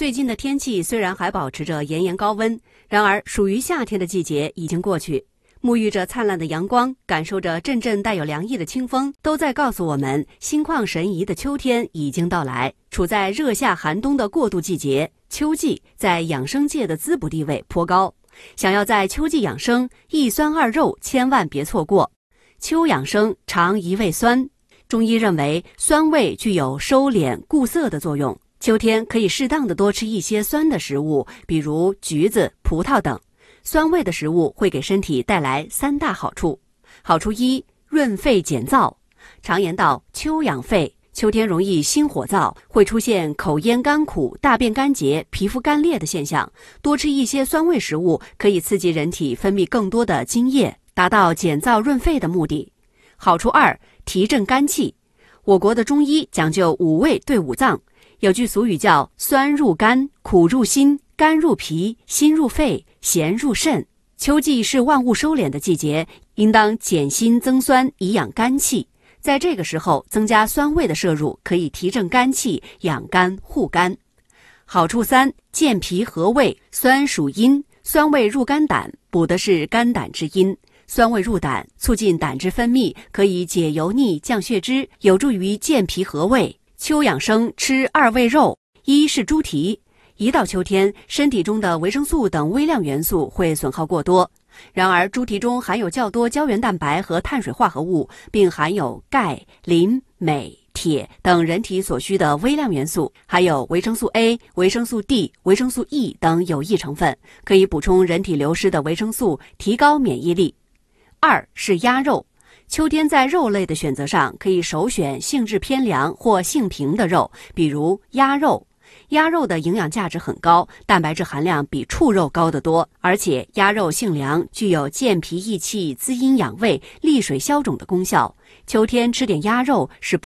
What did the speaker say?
最近的天气虽然还保持着炎炎高温，然而属于夏天的季节已经过去，沐浴着灿烂的阳光，感受着阵阵带有凉意的清风，都在告诉我们，心旷神怡的秋天已经到来。处在热夏寒冬的过渡季节，秋季在养生界的滋补地位颇高。想要在秋季养生，一酸二肉，千万别错过。秋养生常一味酸，中医认为酸味具有收敛固涩的作用。秋天可以适当的多吃一些酸的食物，比如橘子、葡萄等。酸味的食物会给身体带来三大好处。好处一，润肺减燥。常言道，秋养肺。秋天容易心火燥，会出现口咽干苦、大便干结、皮肤干裂的现象。多吃一些酸味食物，可以刺激人体分泌更多的津液，达到减燥润肺的目的。好处二，提振肝气。我国的中医讲究五味对五脏。有句俗语叫“酸入肝，苦入心，肝入脾，心入肺，咸入肾”。秋季是万物收敛的季节，应当减辛增酸，以养肝气。在这个时候，增加酸味的摄入，可以提振肝气，养肝护肝。好处三：健脾和胃。酸属阴，酸味入肝胆，补的是肝胆之阴。酸味入胆，促进胆汁分泌，可以解油腻、降血脂，有助于健脾和胃。秋养生吃二味肉，一是猪蹄。一到秋天，身体中的维生素等微量元素会损耗过多。然而，猪蹄中含有较多胶原蛋白和碳水化合物，并含有钙、磷、镁、铁等人体所需的微量元素，还有维生素 A、维生素 D、维生素 E 等有益成分，可以补充人体流失的维生素，提高免疫力。二是鸭肉。秋天在肉类的选择上，可以首选性质偏凉或性平的肉，比如鸭肉。鸭肉的营养价值很高，蛋白质含量比畜肉高得多，而且鸭肉性凉，具有健脾益气、滋阴养胃、利水消肿的功效。秋天吃点鸭肉是。